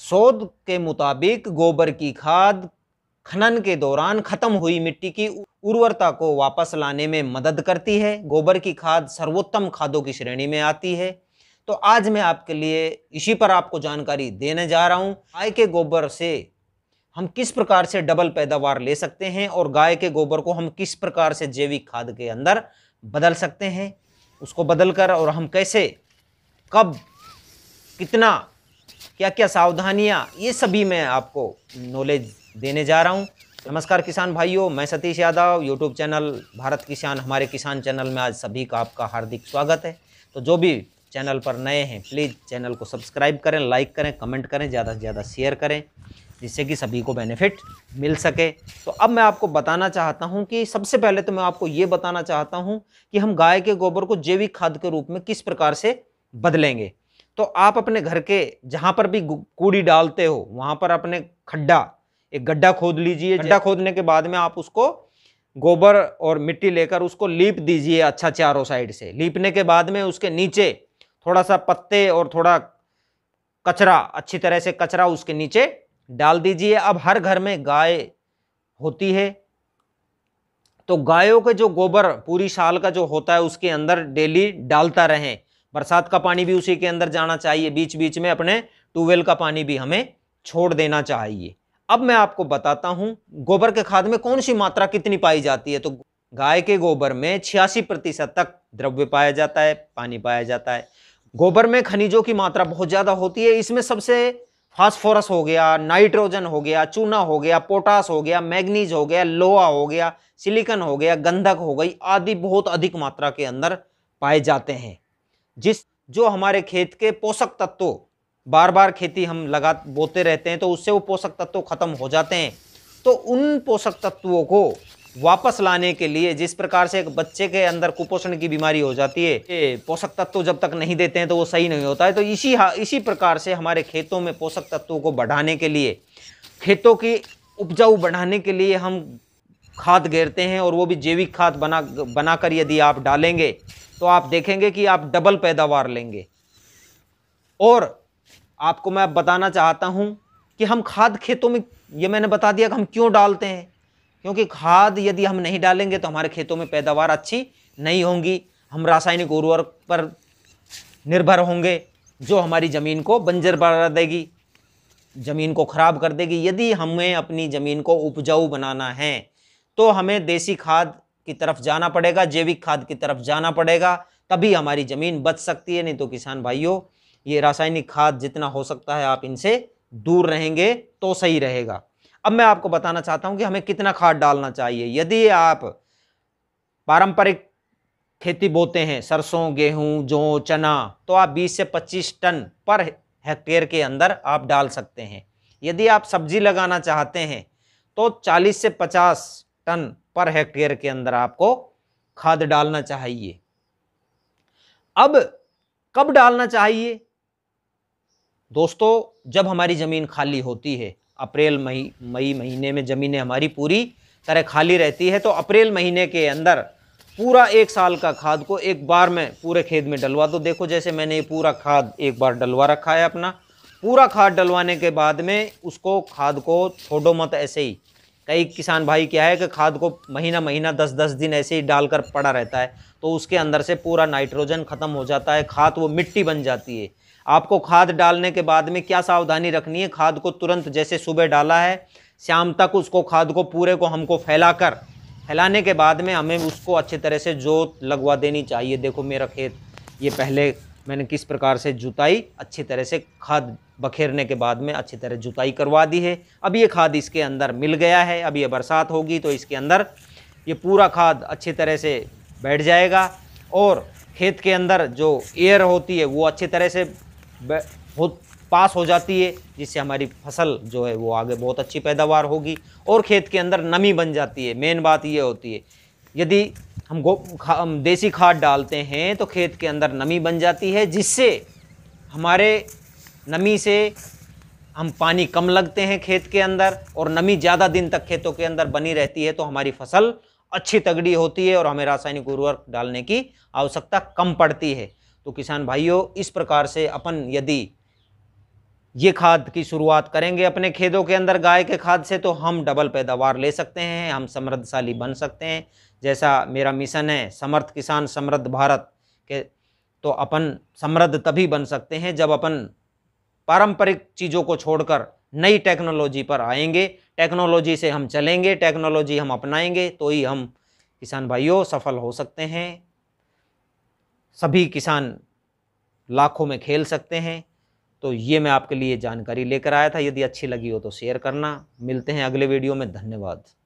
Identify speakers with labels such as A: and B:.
A: शोध के मुताबिक गोबर की खाद खनन के दौरान खत्म हुई मिट्टी की उर्वरता को वापस लाने में मदद करती है गोबर की खाद सर्वोत्तम खादों की श्रेणी में आती है तो आज मैं आपके लिए इसी पर आपको जानकारी देने जा रहा हूँ गाय के गोबर से हम किस प्रकार से डबल पैदावार ले सकते हैं और गाय के गोबर को हम किस प्रकार से जैविक खाद के अंदर बदल सकते हैं उसको बदल कर और हम कैसे कब कितना क्या क्या सावधानियाँ ये सभी मैं आपको नॉलेज देने जा रहा हूँ नमस्कार किसान भाइयों मैं सतीश यादव यूट्यूब चैनल भारत किसान हमारे किसान चैनल में आज सभी का आपका हार्दिक स्वागत है तो जो भी चैनल पर नए हैं प्लीज़ चैनल को सब्सक्राइब करें लाइक करें कमेंट करें ज़्यादा से ज़्यादा शेयर करें जिससे कि सभी को बेनिफिट मिल सके तो अब मैं आपको बताना चाहता हूं कि सबसे पहले तो मैं आपको ये बताना चाहता हूं कि हम गाय के गोबर को जैविक खाद के रूप में किस प्रकार से बदलेंगे तो आप अपने घर के जहाँ पर भी कूड़ी डालते हो वहाँ पर अपने खड्डा एक गड्ढा खोद लीजिए गड्ढा खोदने के बाद में आप उसको गोबर और मिट्टी लेकर उसको लीप दीजिए अच्छा चारों साइड से लीपने के बाद में उसके नीचे थोड़ा सा पत्ते और थोड़ा कचरा अच्छी तरह से कचरा उसके नीचे डाल दीजिए अब हर घर में गाय होती है तो गायों के जो गोबर पूरी साल का जो होता है उसके अंदर डेली डालता रहें बरसात का पानी भी उसी के अंदर जाना चाहिए बीच बीच में अपने ट्यूबवेल का पानी भी हमें छोड़ देना चाहिए अब मैं आपको बताता हूँ गोबर के खाद में कौन सी मात्रा कितनी पाई जाती है तो गाय के गोबर में छियासी प्रतिशत तक द्रव्य पाया जाता है पानी पाया जाता है गोबर में खनिजों की मात्रा बहुत ज़्यादा होती है इसमें सबसे फास्फोरस हो गया नाइट्रोजन हो गया चूना हो गया पोटास हो गया मैग्नीज हो गया लोहा हो गया सिलिकन हो गया गंधक हो गई आदि बहुत अधिक मात्रा के अंदर पाए जाते हैं जिस जो हमारे खेत के पोषक तत्व बार बार खेती हम लगा बोते रहते हैं तो उससे वो पोषक तत्व ख़त्म हो जाते हैं तो उन पोषक तत्वों को वापस लाने के लिए जिस प्रकार से एक बच्चे के अंदर कुपोषण की बीमारी हो जाती है पोषक तत्व जब तक नहीं देते हैं तो वो सही नहीं होता है तो इसी इसी प्रकार से हमारे खेतों में पोषक तत्वों को बढ़ाने के लिए खेतों की उपजाऊ बढ़ाने के लिए हम खाद घेरते हैं और वो भी जैविक खाद बना बनाकर यदि आप डालेंगे तो आप देखेंगे कि आप डबल पैदावार लेंगे और आपको मैं बताना चाहता हूँ कि हम खाद खेतों में ये मैंने बता दिया कि हम क्यों डालते हैं क्योंकि खाद यदि हम नहीं डालेंगे तो हमारे खेतों में पैदावार अच्छी नहीं होंगी हम रासायनिक उर्वरक पर निर्भर होंगे जो हमारी ज़मीन को बंजर बना देगी ज़मीन को ख़राब कर देगी यदि हमें अपनी ज़मीन को उपजाऊ बनाना है तो हमें देसी खाद की तरफ जाना पड़ेगा जैविक खाद की तरफ जाना पड़ेगा तभी हमारी ज़मीन बच सकती है नहीं तो किसान भाइयों ये रासायनिक खाद जितना हो सकता है आप इनसे दूर रहेंगे तो सही रहेगा अब मैं आपको बताना चाहता हूँ कि हमें कितना खाद डालना चाहिए यदि आप पारंपरिक खेती बोते हैं सरसों गेहूं जो चना तो आप 20 से 25 टन पर हेक्टेयर के अंदर आप डाल सकते हैं यदि आप सब्जी लगाना चाहते हैं तो 40 से टन पर हेक्टेयर के अंदर आपको खाद डालना चाहिए अब कब डालना चाहिए दोस्तों जब हमारी ज़मीन खाली होती है अप्रैल मई मई महीने में ज़मीनें हमारी पूरी तरह खाली रहती है तो अप्रैल महीने के अंदर पूरा एक साल का खाद को एक बार में पूरे खेत में डलवा दो देखो जैसे मैंने ये पूरा खाद एक बार डलवा रखा है अपना पूरा खाद डलवाने के बाद में उसको खाद को छोड़ो मत ऐसे ही कई किसान भाई क्या है कि खाद को महीना महीना दस दस दिन ऐसे ही डालकर पड़ा रहता है तो उसके अंदर से पूरा नाइट्रोजन ख़त्म हो जाता है खाद वो मिट्टी बन जाती है आपको खाद डालने के बाद में क्या सावधानी रखनी है खाद को तुरंत जैसे सुबह डाला है शाम तक उसको खाद को पूरे को हमको फैलाकर फैलाने के बाद में हमें उसको अच्छे तरह से जोत लगवा देनी चाहिए देखो मेरा खेत ये पहले मैंने किस प्रकार से जुताई अच्छी तरह से खाद बखेरने के बाद में अच्छी तरह जुताई करवा दी है अब ये खाद इसके अंदर मिल गया है अब ये बरसात होगी तो इसके अंदर ये पूरा खाद अच्छी तरह से बैठ जाएगा और खेत के अंदर जो एयर होती है वो अच्छी तरह से हो पास हो जाती है जिससे हमारी फसल जो है वो आगे बहुत अच्छी पैदावार होगी और खेत के अंदर नमी बन जाती है मेन बात ये होती है यदि हम गो खा, हम देसी खाद डालते हैं तो खेत के अंदर नमी बन जाती है जिससे हमारे नमी से हम पानी कम लगते हैं खेत के अंदर और नमी ज़्यादा दिन तक खेतों के अंदर बनी रहती है तो हमारी फसल अच्छी तगड़ी होती है और हमें रासायनिक उर्वरक डालने की आवश्यकता कम पड़ती है तो किसान भाइयों इस प्रकार से अपन यदि ये खाद की शुरुआत करेंगे अपने खेतों के अंदर गाय के खाद से तो हम डबल पैदावार ले सकते हैं हम समृद्धशाली बन सकते हैं जैसा मेरा मिशन है समर्थ किसान समृद्ध भारत के तो अपन समृद्ध तभी बन सकते हैं जब अपन पारंपरिक चीज़ों को छोड़कर नई टेक्नोलॉजी पर आएंगे टेक्नोलॉजी से हम चलेंगे टेक्नोलॉजी हम अपनाएंगे तो ही हम किसान भाइयों सफल हो सकते हैं सभी किसान लाखों में खेल सकते हैं तो ये मैं आपके लिए जानकारी लेकर आया था यदि अच्छी लगी हो तो शेयर करना मिलते हैं अगले वीडियो में धन्यवाद